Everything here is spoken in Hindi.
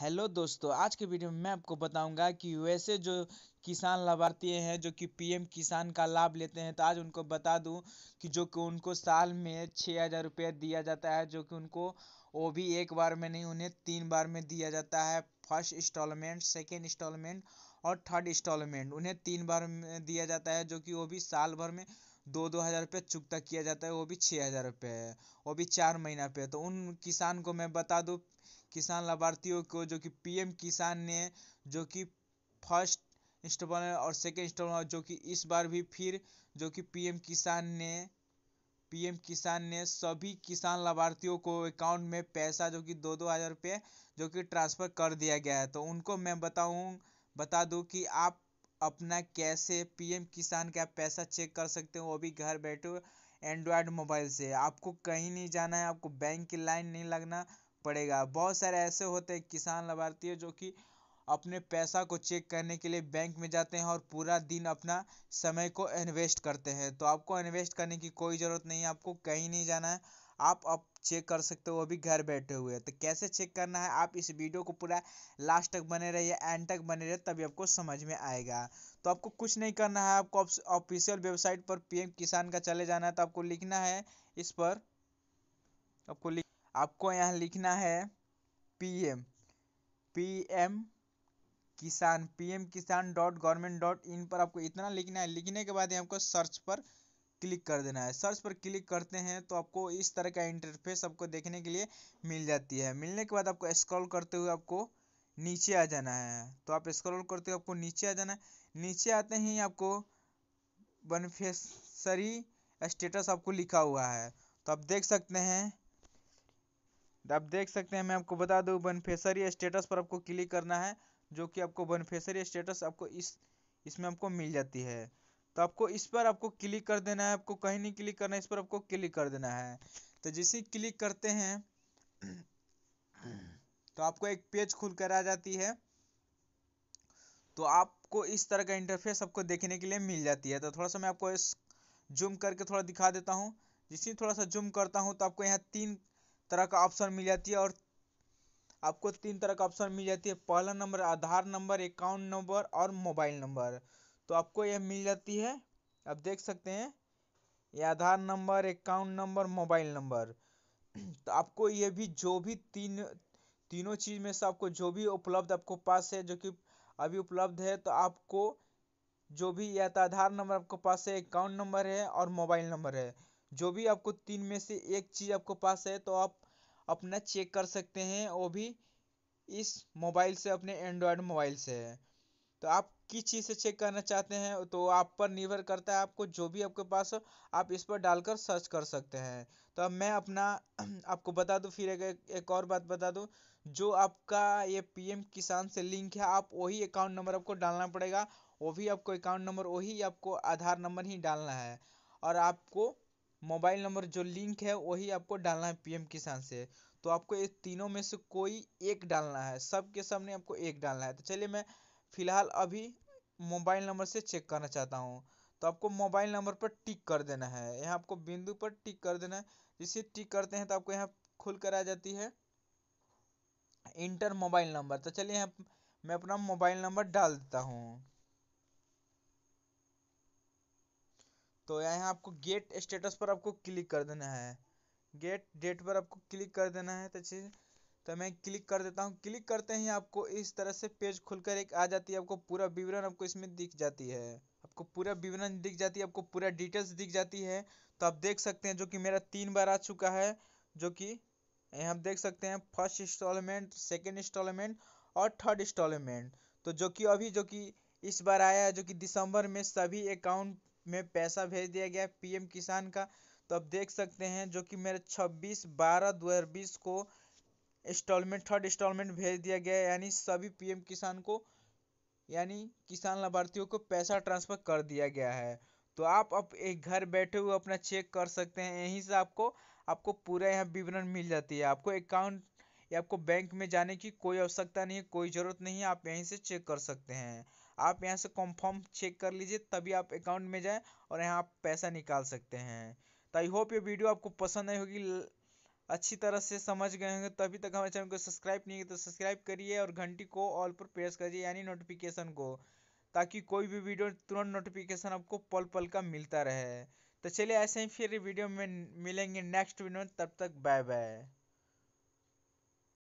हेलो दोस्तों आज के वीडियो में मैं आपको बताऊंगा कि वैसे जो किसान लाभार्थी हैं जो कि पीएम किसान का लाभ लेते हैं तो आज उनको बता दूं कि जो कि उनको साल में छः हज़ार रुपये दिया जाता है जो कि उनको वो भी एक बार में नहीं उन्हें तीन बार में दिया जाता है फर्स्ट इंस्टॉलमेंट सेकेंड इंस्टॉलमेंट और थर्ड इंस्टॉलमेंट उन्हें तीन बार में दिया जाता है जो कि वो भी साल भर में दो दो हज़ार रुपये चुकता किया जाता है वो भी छः हज़ार रुपये है वो भी चार महीना पे तो उन किसान को मैं बता दूँ किसान लाभार्थियों को जो कि पीएम किसान ने जो कि फर्स्ट इंस्टॉलमेंट और सेकेंड इंस्टॉलमेंट जो कि इस बार भी फिर जो कि पीएम किसान ने पीएम किसान ने सभी किसान लाभार्थियों को अकाउंट में पैसा जो कि दो दो हज़ार रुपये जो कि ट्रांसफ़र कर दिया गया है तो उनको मैं बताऊँ बता दूँ कि आप अपना कैसे पीएम किसान का पैसा चेक कर सकते हो वो भी घर बैठे एंड्रॉयड मोबाइल से आपको कहीं नहीं जाना है आपको बैंक की लाइन नहीं लगना पड़ेगा बहुत सारे ऐसे होते हैं किसान लाभार्थी जो कि अपने पैसा को चेक करने के लिए बैंक में जाते हैं और पूरा दिन अपना समय को इन्वेस्ट करते हैं तो आपको इन्वेस्ट करने की कोई ज़रूरत नहीं है आपको कहीं नहीं जाना है आप अब चेक कर सकते हो वो भी घर बैठे हुए तो कैसे चेक करना है आप इस वीडियो को पूरा लास्ट तक बने रहिए एंड तक बने रहिए तभी आपको समझ में आएगा तो आपको कुछ नहीं करना है आपको ऑफिशियल वेबसाइट पर पीएम किसान का चले जाना है तो आपको लिखना है इस पर आपको आपको यहाँ लिखना है PM PM Kisan PM Kisan dot government dot in पर आपको इतना लिखना है लिखने के बाद आपको सर्च पर क्लिक कर देना है सर्च पर क्लिक करते हैं तो आपको इस तरह का इंटरफेस आपको देखने के लिए मिल जाती है मिलने के बाद आपको स्क्रॉल करते हुए आपको नीचे आ जाना है तो आप स्क्रॉल करते हुए आपको नीचे आ जाना है नीचे आते ही आपको बेनिफिशरी स्टेटस आपको लिखा हुआ है तो आप देख सकते हैं तो आप देख सकते हैं मैं आपको बता दूं बनफेसरी स्टेटस पर आपको क्लिक करना है जो कि आपको बनफेसरी स्टेटस आपको इस इसमें आपको मिल जाती है तो आपको इस पर आपको क्लिक कर देना है आपको कहीं नहीं क्लिक करना है इस पर आपको क्लिक कर देना है तो जैसे क्लिक करते हैं तो आपको एक पेज खुल कर आ जाती है तो आपको इस तरह का इंटरफेस आपको देखने के लिए मिल जाती है तो थोड़ा सा मैं आपको इस जूम करके थोड़ा दिखा देता हूँ जिससे थोड़ा सा जूम करता हूँ तो आपको यहाँ तीन तरह का ऑप्शन मिल जाती है और आपको तीन तरह का ऑप्शन मिल जाती है पहला number Aadhaar number account number और मोबाइल नंबर तो आपको यह मिल जाती है आप देख सकते हैं ये Aadhaar number account number mobile number तो आपको ये भी जो भी तीन तीनों चीज़ में से आपको जो भी उपलब्ध आपको पास है जो कि अभी उपलब्ध है तो आपको जो भी या तो आधार नंबर आपको पास है अकाउंट नंबर है और मोबाइल नंबर है जो भी आपको तीन में से एक चीज़ आपको पास है तो आप अपना चेक कर सकते हैं वो भी इस मोबाइल से अपने एंड्रॉयड मोबाइल से है तो आप किस चीज़ से चेक करना चाहते हैं तो आप पर निर्भर करता है आपको जो भी आपके पास हो आप इस पर डालकर सर्च कर सकते हैं तो अब मैं अपना आपको बता दूं फिर एक, एक और बात बता दूं जो आपका ये पीएम किसान से लिंक है आप वही अकाउंट नंबर आपको डालना पड़ेगा वो भी आपको अकाउंट नंबर वही आपको आधार नंबर ही डालना है और आपको मोबाइल नंबर जो लिंक है वही आपको डालना है पीएम किसान से तो आपको ये तीनों में से कोई एक डालना है सबके सामने आपको एक डालना है तो चलिए मैं फिलहाल अभी मोबाइल नंबर से चेक करना चाहता हूँ तो आपको मोबाइल नंबर पर टिक कर देना है यहाँ आपको बिंदु पर टिक कर देना है जिसे टिक करते हैं तो आपको यहाँ खुल कर आ जाती है इंटर मोबाइल नंबर तो चलिए यहाँ मैं अपना मोबाइल नंबर डाल देता हूँ तो यहाँ आपको गेट स्टेटस पर आपको क्लिक कर देना है गेट डेट पर आपको क्लिक कर देना है तो अच्छे तो मैं क्लिक कर देता हूँ क्लिक करते ही आपको इस तरह से पेज खुलकर एक आ जाती है आपको पूरा विवरण आपको इसमें दिख जाती है आपको पूरा विवरण दिख जाती है आपको पूरा डिटेल्स दिख जाती है तो आप देख सकते हैं जो कि मेरा तीन बार आ चुका है जो कि यहाँ आप देख सकते हैं फर्स्ट इंस्टॉलमेंट सेकेंड इंस्टॉलमेंट और थर्ड इंस्टॉलमेंट तो जो कि अभी जो कि इस बार आया है जो कि दिसंबर में सभी अकाउंट में पैसा भेज दिया गया पीएम किसान का तो आप देख सकते हैं जो कि मेरे 26 बारह 2020 को इंस्टॉलमेंट थर्ड इंस्टॉलमेंट भेज दिया गया यानी सभी पीएम किसान को यानी किसान लाभार्थियों को पैसा ट्रांसफर कर दिया गया है तो आप अब एक घर बैठे हुए अपना चेक कर सकते हैं यहीं से आपको आपको पूरा यहाँ विवरण मिल जाती है आपको अकाउंट या आपको बैंक में जाने की कोई आवश्यकता नहीं है कोई ज़रूरत नहीं है आप यहीं से चेक कर सकते हैं आप यहाँ से कंफर्म चेक कर लीजिए तभी आप अकाउंट में जाए और यहाँ आप पैसा निकाल सकते हैं तो आई होप ये वीडियो आपको पसंद आई होगी अच्छी तरह से समझ गए होंगे तो अभी तक हमारे चैनल को सब्सक्राइब नहीं है तो सब्सक्राइब करिए और घंटी को ऑल पर प्रेस करिए यानी नोटिफिकेशन को ताकि कोई भी वीडियो तुरंत नोटिफिकेशन आपको पल पल का मिलता रहे तो चलिए ऐसे ही फिर वीडियो में मिलेंगे नेक्स्ट वीडियो में तब तक बाय बाय